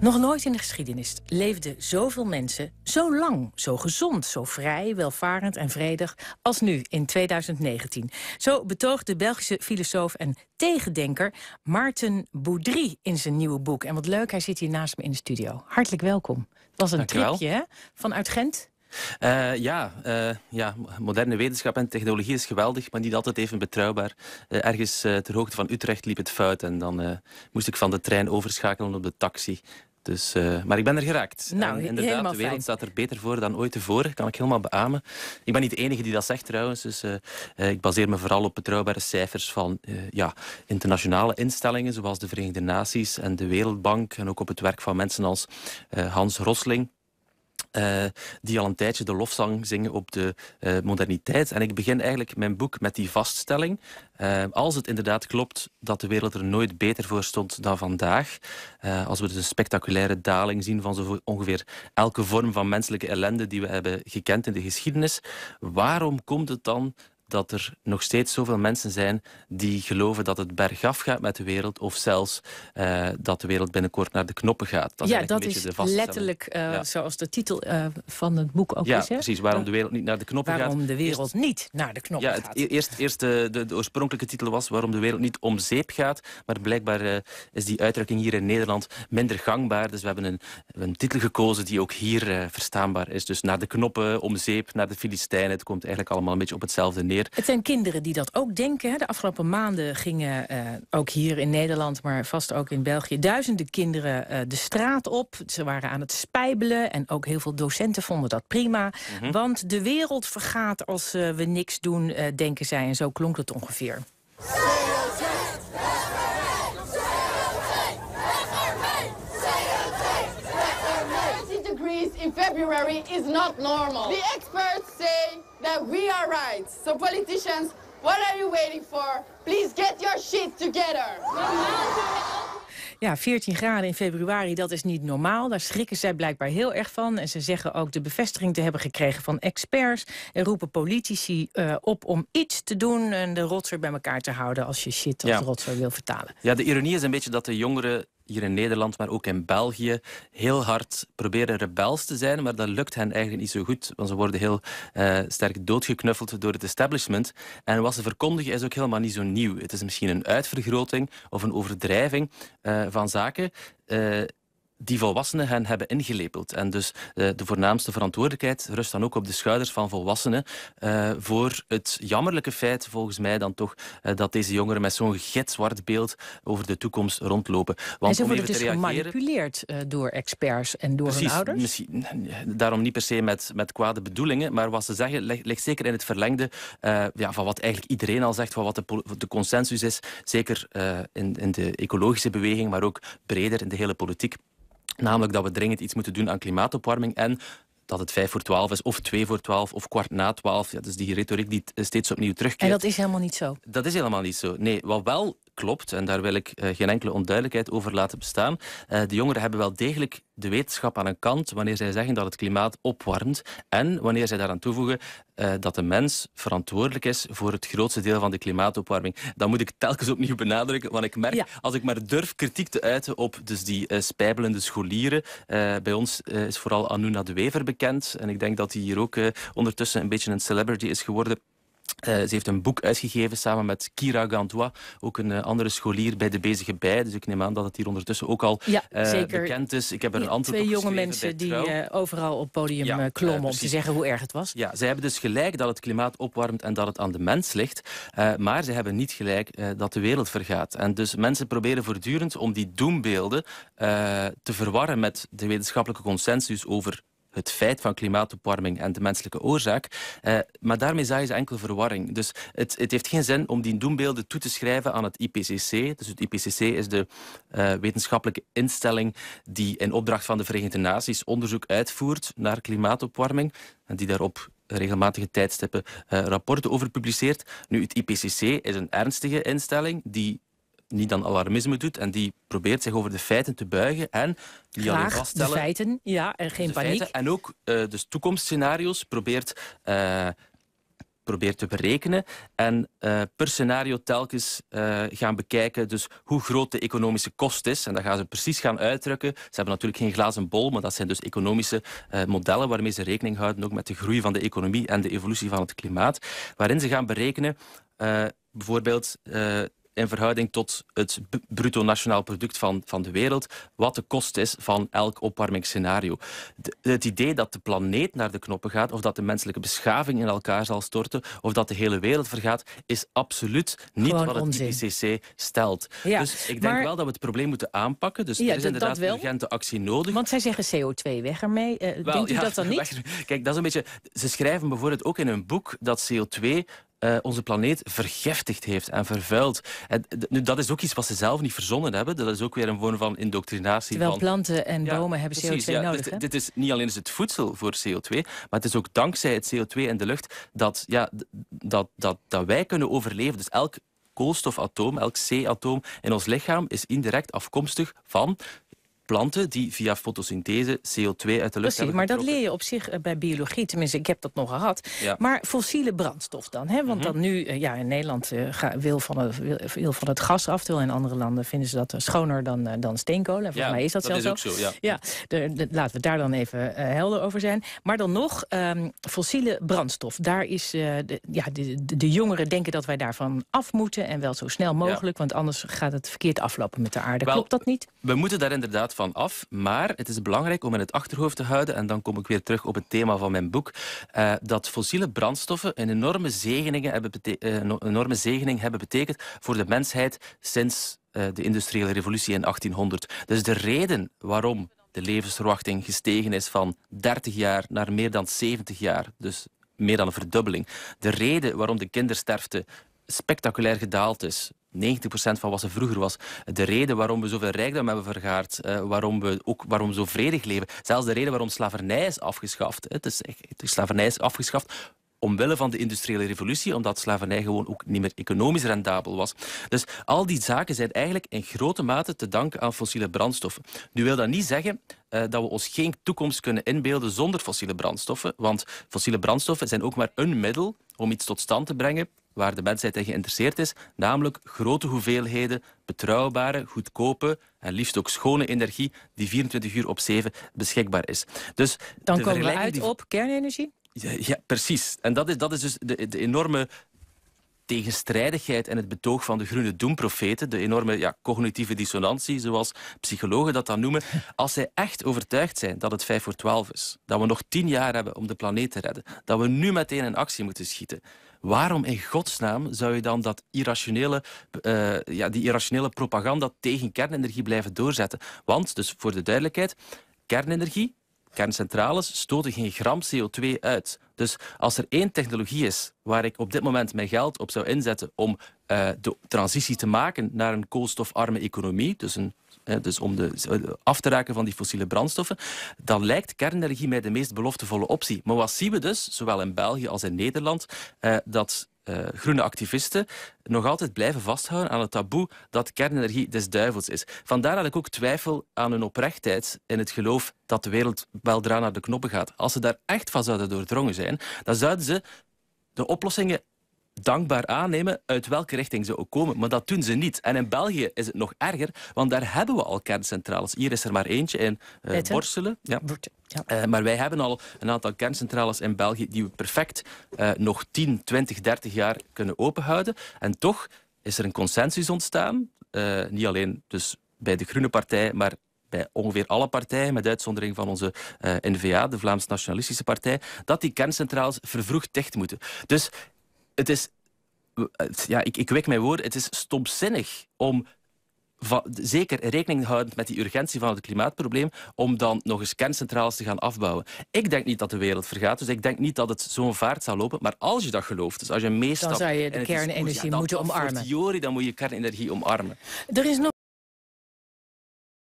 Nog nooit in de geschiedenis leefden zoveel mensen zo lang, zo gezond, zo vrij, welvarend en vredig als nu in 2019. Zo betoogt de Belgische filosoof en tegendenker Maarten Boudry in zijn nieuwe boek. En wat leuk, hij zit hier naast me in de studio. Hartelijk welkom. Het was een tripje hè? vanuit Gent. Eh, ja, eh, ja, moderne wetenschap en technologie is geweldig, maar niet altijd even betrouwbaar. Eh, ergens ter hoogte van Utrecht liep het fout en dan moest ik van de trein overschakelen op de taxi. Dus, eh, maar ik ben er geraakt. Nou, en inderdaad, de wereld staat er beter voor dan ooit tevoren. Kan ik helemaal beamen. Ik ben niet de enige die dat zegt trouwens. Dus, eh, eh, ik baseer me vooral op betrouwbare cijfers van ja, internationale instellingen, zoals de Verenigde Naties en de Wereldbank. En ook op het werk van mensen als Hans Rosling eh, die al een tijdje de lofzang zingen op de eh, moderniteit. En ik begin eigenlijk mijn boek met die vaststelling. Eh, als het inderdaad klopt dat de wereld er nooit beter voor stond dan vandaag, als we dus een spectaculaire daling zien van zo ongeveer elke vorm van menselijke ellende die we hebben gekend in de geschiedenis, waarom komt het dan dat er nog steeds zoveel mensen zijn die geloven dat het bergaf gaat met de wereld, of zelfs eh, dat de wereld binnenkort naar de knoppen gaat. Dat ja, dat is letterlijk eh, zoals de titel eh, van het boek ook ja, Ja, precies. Waarom de wereld niet naar de knoppen gaat. Waarom de wereld niet naar de knoppen ja, het, gaat. E-, eerst, eerst de, oorspronkelijke titel was waarom de wereld niet om zeep gaat, maar blijkbaar is die uitdrukking hier in Nederland minder gangbaar. Dus we hebben een, een titel gekozen die ook hier verstaanbaar is. Dus naar de knoppen, om zeep, naar de Filistijnen. Het komt eigenlijk allemaal een beetje op hetzelfde neer. Het zijn kinderen die dat ook denken. De afgelopen maanden gingen eh, ook hier in Nederland, maar vast ook in België... duizenden kinderen eh, de straat op. Ze waren aan het spijbelen en ook heel veel docenten vonden dat prima. Mhm. Want de wereld vergaat als eh, we niks doen, denken zij. En zo klonk het ongeveer. February is not normal. The experts say that we are right. So politicians, what are you waiting for? Please get your shit together. Ja, 14 graden in februari, dat is niet normaal. Daar schrikken zij blijkbaar heel erg van. En ze zeggen ook de bevestiging te hebben gekregen van experts. En roepen politici eh, op om iets te doen en de rotser bij elkaar te houden... als je shit als ja. rotzooi wil vertalen. Ja, de ironie is een beetje dat de jongeren hier in Nederland, maar ook in België, heel hard proberen rebels te zijn. Maar dat lukt hen eigenlijk niet zo goed, want ze worden heel eh, sterk doodgeknuffeld door het establishment. En wat ze verkondigen is ook helemaal niet zo nieuw. Het is misschien een uitvergroting of een overdrijving eh, van zaken. Eh, die volwassenen hen hebben ingelepeld. En dus eh, de voornaamste verantwoordelijkheid rust dan ook op de schouders van volwassenen eh, voor het jammerlijke feit, volgens mij dan toch, eh, dat deze jongeren met zo'n gitzwart beeld over de toekomst rondlopen. Want en ze worden dus gemanipuleerd door experts en door hun ouders? Misschien, daarom niet per se met, met kwade bedoelingen, maar wat ze zeggen ligt zeker in het verlengde ja, van wat eigenlijk iedereen al zegt, van wat de, consensus is, zeker in, in de ecologische beweging, maar ook breder in de hele politiek. Namelijk dat we dringend iets moeten doen aan klimaatopwarming en dat het vijf voor twaalf is, of twee voor twaalf, of kwart na twaalf. Ja, dus die retoriek die steeds opnieuw terugkeert. En dat is helemaal niet zo? Dat is helemaal niet zo. Nee, wat wel klopt. En daar wil ik eh, geen enkele onduidelijkheid over laten bestaan. Eh, de jongeren hebben wel degelijk de wetenschap aan een kant wanneer zij zeggen dat het klimaat opwarmt. En wanneer zij daaraan toevoegen eh, dat de mens verantwoordelijk is voor het grootste deel van de klimaatopwarming. Dat moet ik telkens opnieuw benadrukken, want ik merk, als ik maar durf kritiek te uiten op dus die spijbelende scholieren. bij ons is vooral Anuna de Wever bekend. En ik denk dat hij hier ook ondertussen een beetje een celebrity is geworden eh, ze heeft een boek uitgegeven samen met Kira Gantois, ook een eh, andere scholier bij De Bezige Bij. Dus ik neem aan dat het hier ondertussen ook al eh, bekend is. Ik heb er een antwoord op Twee jonge mensen die overal op podium klommen om te zeggen hoe erg het was. Ja, ze hebben dus gelijk dat het klimaat opwarmt en dat het aan de mens ligt. maar ze hebben niet gelijk dat de wereld vergaat. En dus mensen proberen voortdurend om die doembeelden te verwarren met de wetenschappelijke consensus over het feit van klimaatopwarming en de menselijke oorzaak. Eh, maar daarmee zaaien ze enkel verwarring. Dus het, het, heeft geen zin om die doembeelden toe te schrijven aan het IPCC. Dus het IPCC is de eh, wetenschappelijke instelling die in opdracht van de Verenigde Naties onderzoek uitvoert naar klimaatopwarming en die daarop regelmatige tijdstippen eh, rapporten over publiceert. Nu, het IPCC is een ernstige instelling die niet dan alarmisme doet en die probeert zich over de feiten te buigen en die Graag, alleen vaststellen. De feiten, ja, en geen paniek. Feiten, en ook uh, dus toekomstscenario's probeert, uh, probeert te berekenen en eh, per scenario telkens gaan bekijken dus hoe groot de economische kost is. En dat gaan ze precies gaan uitdrukken. Ze hebben natuurlijk geen glazen bol, maar dat zijn dus economische modellen waarmee ze rekening houden ook met de groei van de economie en de evolutie van het klimaat, waarin ze gaan berekenen bijvoorbeeld in verhouding tot het bruto nationaal product van, van de wereld, wat de kost is van elk opwarmingsscenario. het idee dat de planeet naar de knoppen gaat, of dat de menselijke beschaving in elkaar zal storten, of dat de hele wereld vergaat, is absoluut niet wat het IPCC stelt. Ja, dus ik denk wel dat we het probleem moeten aanpakken. Dus er is inderdaad urgente actie nodig. Want zij zeggen CO2, weg ermee. Uh, denkt u dat dan niet? Kijk, dat is een beetje... Ze schrijven bijvoorbeeld ook in hun boek dat CO2 eh, onze planeet vergiftigd heeft en vervuild. En, nu, dat is ook iets wat ze zelf niet verzonnen hebben. Dat is ook weer een vorm van indoctrinatie. Terwijl planten en bomen hebben precies, CO2 ja, Dit, dus dit, is niet alleen is dus het voedsel voor CO2, maar het is ook dankzij het CO2 in de lucht dat, ja, dat, dat, dat wij kunnen overleven. Dus elk koolstofatoom, elk C-atoom in ons lichaam is indirect afkomstig van planten die via fotosynthese CO2 uit de lucht Precies, maar dat leer je op zich eh, bij biologie. Tenminste, ik heb dat nog gehad. Ja. Maar fossiele brandstof dan. Hè? Want mhm. dan nu, eh, ja, in Nederland eh, ga, wil, van het, van het gas af. Terwijl in andere landen vinden ze dat schoner dan, dan En Volgens mij is dat, dat zelfs is ook zo. Ja, ja de, laten we daar dan even helder over zijn. Maar dan nog, ehm, fossiele brandstof. Daar is, de, ja, de, de, jongeren denken dat wij daarvan af moeten. En wel zo snel mogelijk. Want anders gaat het verkeerd aflopen met de aarde. Klopt dat niet? We moeten daar inderdaad van af. Maar het is belangrijk om in het achterhoofd te houden, en dan kom ik weer terug op het thema van mijn boek, eh, dat fossiele brandstoffen een enorme, zegeningen hebben eh, enorme zegening hebben betekend voor de mensheid sinds eh, de industriële revolutie in 1800. Dus de reden waarom de levensverwachting gestegen is van 30 jaar naar meer dan 70 jaar, dus meer dan een verdubbeling. De reden waarom de kindersterfte spectaculair gedaald is 90% van wat ze vroeger was. De reden waarom we zoveel rijkdom hebben vergaard, eh, waarom we ook waarom zo vredig leven. Zelfs de reden waarom slavernij is afgeschaft. Het is, het is slavernij is afgeschaft omwille van de industriële revolutie, omdat slavernij gewoon ook niet meer economisch rendabel was. Dus al die zaken zijn eigenlijk in grote mate te danken aan fossiele brandstoffen. Nu wil dat niet zeggen eh, dat we ons geen toekomst kunnen inbeelden zonder fossiele brandstoffen, want fossiele brandstoffen zijn ook maar een middel om iets tot stand te brengen waar de mensheid in geïnteresseerd is, namelijk grote hoeveelheden betrouwbare, goedkope en liefst ook schone energie die 24 uur op 7 beschikbaar is. Dus Dan komen we uit op kernenergie? Ja, precies. En dat is, dat is dus de, de enorme tegenstrijdigheid en het betoog van de groene doemprofeten, de enorme ja, cognitieve dissonantie, zoals psychologen dat dan noemen, als zij echt overtuigd zijn dat het 5 voor 12 is, dat we nog tien jaar hebben om de planeet te redden, dat we nu meteen in actie moeten schieten, waarom in godsnaam zou je dan dat irrationele, eh, ja, die irrationele propaganda tegen kernenergie blijven doorzetten? Want, dus voor de duidelijkheid, kernenergie kerncentrales stoten geen gram CO2 uit. Dus als er één technologie is waar ik op dit moment mijn geld op zou inzetten om eh, de transitie te maken naar een koolstofarme economie, dus, een, eh, dus om de, eh, af te raken van die fossiele brandstoffen, dan lijkt kernenergie mij de meest beloftevolle optie. Maar wat zien we dus, zowel in België als in Nederland, dat eh, groene activisten nog altijd blijven vasthouden aan het taboe dat kernenergie des duivels is. Vandaar dat ik ook twijfel aan hun oprechtheid in het geloof dat de wereld weldra naar de knoppen gaat. Als ze daar echt van zouden doordrongen zijn, dan zouden ze de oplossingen dankbaar aannemen uit welke richting ze ook komen. Maar dat doen ze niet. En in België is het nog erger, want daar hebben we al kerncentrales. Hier is er maar eentje in uh, Borselen. Ja. Eh, maar wij hebben al een aantal kerncentrales in België die we perfect eh, nog 10, 20, 30 jaar kunnen openhouden. En toch is er een consensus ontstaan. niet alleen dus bij de Groene Partij, maar bij ongeveer alle partijen, met uitzondering van onze NVA, de Vlaams Nationalistische Partij, dat die kerncentrales vervroegd dicht moeten. Dus het is... Ja, ik, ik wek mijn woorden. Het is stomzinnig om zeker rekening houdend met die urgentie van het klimaatprobleem, om dan nog eens kerncentrales te gaan afbouwen. Ik denk niet dat de wereld vergaat, dus ik denk niet dat het zo'n vaart zal lopen. Maar als je dat gelooft, dus als je meestal Dan zou je de kernenergie moeten omarmen. dan moet je kernenergie omarmen. Er is nog